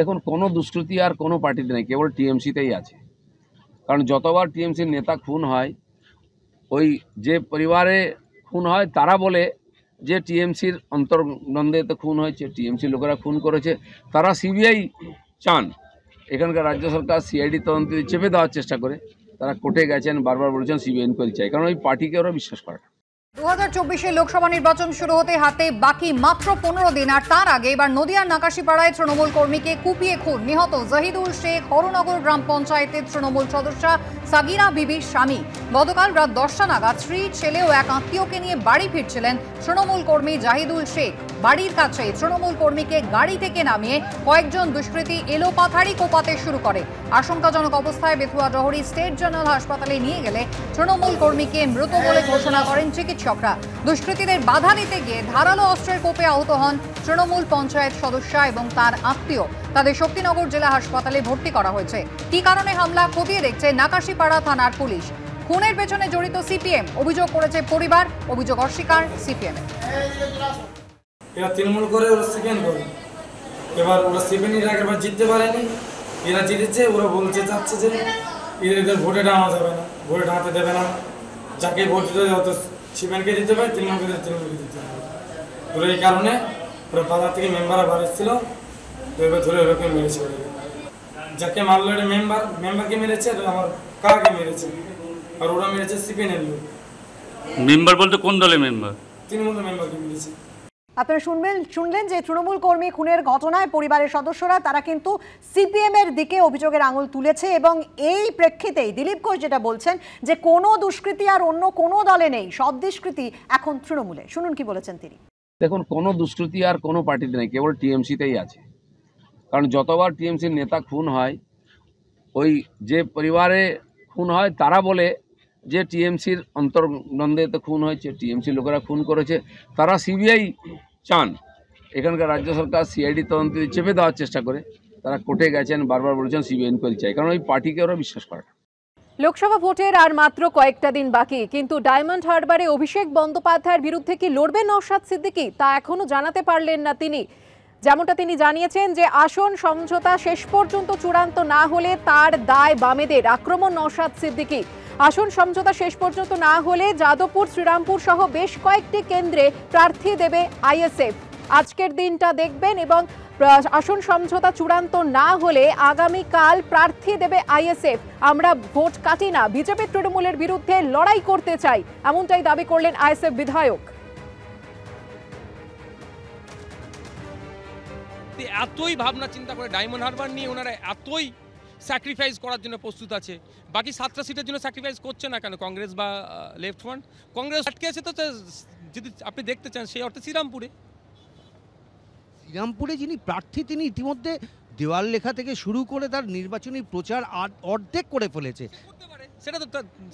দেখুন কোনো দুষ্কৃতি আর কোনো পার্টিতে নেই কেবল টিএমসিতেই আছে কারণ যতবার টিএমসির নেতা খুন হয় ওই যে পরিবারে খুন হয় তারা বলে যে টিএমসির অন্তর্দ্বন্দ্বেতে খুন হয়েছে টিএমসি লোকেরা খুন করেছে তারা সিবিআই চান এখানকার রাজ্য সরকার সিআইডি তদন্ত চেপে দেওয়ার চেষ্টা করে তারা কোর্টে গেছেন বারবার বলেছেন সিবিআই ইনকোয়ারি চাই কারণ ওই পার্টিকে ওরা বিশ্বাস করে না দু চব্বিশে লোকসভা নির্বাচন শুরু হতে হাতে বাকি মাত্র পনেরো দিন আর তার আগে এবার নদিয়ার নাকাশিপাড়ায় তৃণমূল কর্মীকে কুপিয়ে খুন নিহত জাহিদুল শেখ হরনগর গ্রাম পঞ্চায়েতের তৃণমূল সদস্যা সাগিরা বিবির স্বামী গতকাল রাত দশটা নাগাদ স্ত্রী ছেলে ও এক আত্মীয়কে নিয়ে বাড়ি ফিরছিলেন তৃণমূল কর্মী জাহিদুল শেখ বাড়ির কাছে তৃণমূল কর্মীকে গাড়ি থেকে নামিয়ে কয়েকজন দুষ্কৃতী এলোপাথারি কোপাতে শুরু করে আশঙ্কাজনক অবস্থায় বেথুয়া জহরি স্টেট জেনারেল হাসপাতালে নিয়ে গেলে তৃণমূল কর্মীকে মৃত বলে ঘোষণা করেন চিকিৎসকরা দুষ্কৃতীদের বাধা নিতে গিয়ে ধারালো অস্ত্রের কোপে আহত হন তৃণমূল পঞ্চায়েত সদস্য এবং তার আত্মীয় তাদের শক্তিনগর জেলা হাসপাতালে ভর্তি করা হয়েছে কি কারণে হামলা খতিয়ে দেখছে নাকাশিপাড়া থানার পুলিশ খুনের পেছনে জড়িত সিপিএম অভিযোগ করেছে পরিবার অভিযোগ অস্বীকার সিপিএম এরা তৃণমূল করে ওরা সিপিএম করে এবার ওরা সিপিএম এর জিততে পারেনি এরা জিতেছে ওরা বলছে চাচ্ছে যে এদের ভোটে ডানা যাবে না ভোটে ডানাতে দেবে না যাকে ভোট দিতে হবে হয়তো সিপিএমকে দিতে হবে তৃণমূলকে তৃণমূলকে দিতে হবে ওরা এই কারণে ওরা বাজার থেকে মেম্বাররা ছিল যাকে মেম্বার মেম্বারকে মেরেছে আমার কাকে মেরেছে আর ওরা মেরেছে মেম্বার বলতে কোন দলের মেম্বার তৃণমূল মেম্বারকে মেরেছে আপনারা শুনবেন শুনলেন যে তৃণমূল কর্মী খুনের ঘটনায় পরিবারের সদস্যরা তারা কিন্তু সিপিএম এর দিকে অভিযোগের আঙুল তুলেছে এবং এই প্রেক্ষিতেই দিলীপ ঘোষ যেটা বলছেন যে কোনো দুষ্কৃতি আর অন্য কোনো দলে নেই সব দুষ্কৃতি এখন তৃণমূলে শুনুন কি বলেছেন তিনি দেখুন কোনো দুষ্কৃতি আর কোনো পার্টিতে নেই কেবল টিএমসিতেই আছে কারণ যতবার টিএমসির নেতা খুন হয় ওই যে পরিবারে খুন হয় তারা বলে যে টিএমসির অন্তর্দ্বন্দ্বেতে খুন হয়েছে টিএমসি লোকেরা খুন করেছে তারা সিবিআই চান এখানকার রাজ্য সরকার সিআইডি তদন্ত চেপে দেওয়ার চেষ্টা করে তারা কোর্টে গেছেন বারবার বলেছেন সিবিআই এনকোয়ারি চাই কারণ ওই পার্টিকে ওরা বিশ্বাস করে লোকসভা ভোটের আর মাত্র কয়েকটা দিন বাকি কিন্তু ডায়মন্ড হারবারে অভিষেক বন্দ্যোপাধ্যায়ের বিরুদ্ধে কি লড়বে নৌসাদ সিদ্দিকি তা এখনও জানাতে পারলেন না তিনি যেমনটা তিনি জানিয়েছেন যে আসন সমঝোতা শেষ পর্যন্ত চূড়ান্ত না হলে তার দায় বামেদের আক্রমণ নসাদ সিদ্দিকি আসন সমঝোতা শেষ পর্যন্ত না হলে যাদবপুর শ্রীরামপুর সহ বেশ কয়েকটি কেন্দ্রে প্রার্থী দেবে আইএসএফ আজকের দিনটা দেখবেন এবং আসন সমঝোতা চূড়ান্ত না হলে আগামীকাল প্রার্থী দেবে আইএসএফ আমরা ভোট কাটি না বিজেপি তৃণমূলের বিরুদ্ধে লড়াই করতে চাই এমনটাই দাবি করলেন আইএসএফ বিধায়ক সমিতি এতই ভাবনা চিন্তা করে ডায়মন্ড হারবার নিয়ে ওনারা এতই স্যাক্রিফাইস করার জন্য প্রস্তুত আছে বাকি সাতটা সিটের জন্য স্যাক্রিফাইস করছে না কেন কংগ্রেস বা লেফট ফ্রন্ট কংগ্রেস আটকে আছে তো যদি আপনি দেখতে চান সেই অর্থে শ্রীরামপুরে শ্রীরামপুরে যিনি প্রার্থী তিনি ইতিমধ্যে দেওয়াল লেখা থেকে শুরু করে তার নির্বাচনী প্রচার অর্ধেক করে ফেলেছে সেটা তো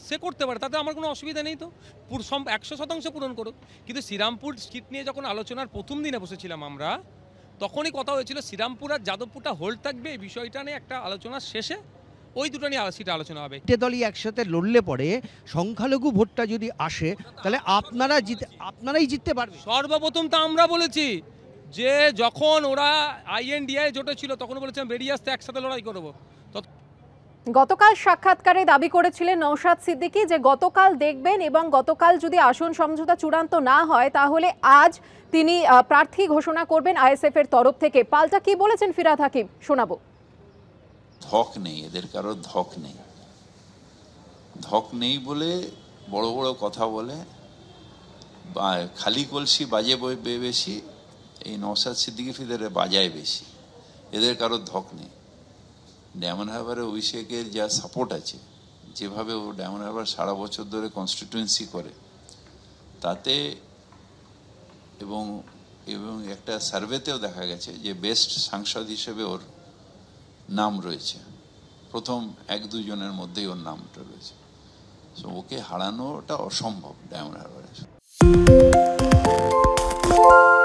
সে করতে পারে তাতে আমার কোনো অসুবিধা নেই তো একশো শতাংশ পূরণ করুক কিন্তু শ্রীরামপুর সিট নিয়ে যখন আলোচনার প্রথম দিনে বসেছিলাম আমরা তখনই কথা হয়েছিল শ্রীরামপুর আর যাদবপুরটা হোল্ড থাকবে এই বিষয়টা নিয়ে একটা আলোচনার শেষে ওই দুটো নিয়ে সেটা আলোচনা হবে এটা দলই একসাথে লড়লে পরে সংখ্যালঘু ভোটটা যদি আসে তাহলে আপনারা জিতে আপনারাই জিততে পারবেন সর্বপ্রথম তো আমরা বলেছি যে যখন ওরা আইএনডিআই জোটে ছিল তখন বলেছিলাম বেরিয়ে আসতে একসাথে লড়াই করবো গতকাল সাক্ষাৎকারে দাবি করেছিলেন নওশাদ সিদ্দিকি যে গতকাল দেখবেন এবং গতকাল যদি আসন সমঝোতা চূড়ান্ত না হয় তাহলে আজ তিনি প্রার্থী ঘোষণা করবেন আইএসএফ এর তরফ থেকে পাল্টা কি বলেছেন ফিরাদ হাকিম শোনাবো ধক নেই এদের কারো ধক নেই ধক নেই বলে বড় বড় কথা বলে খালি কলসি বাজে বেশি এই নৌসাদ সিদ্দিকি ফিদের বাজায় বেশি এদের কারো ধক নেই ডায়মন্ড হারবারে অভিষেকের যা সাপোর্ট আছে যেভাবে ও ডায়মন্ড হারবার সারা বছর ধরে কনস্টিটুয়েন্সি করে তাতে এবং এবং একটা সার্ভেতেও দেখা গেছে যে বেস্ট সাংসদ হিসেবে ওর নাম রয়েছে প্রথম এক দুজনের মধ্যেই ওর নামটা রয়েছে সো ওকে হারানোটা অসম্ভব ডায়মন্ড হারবারে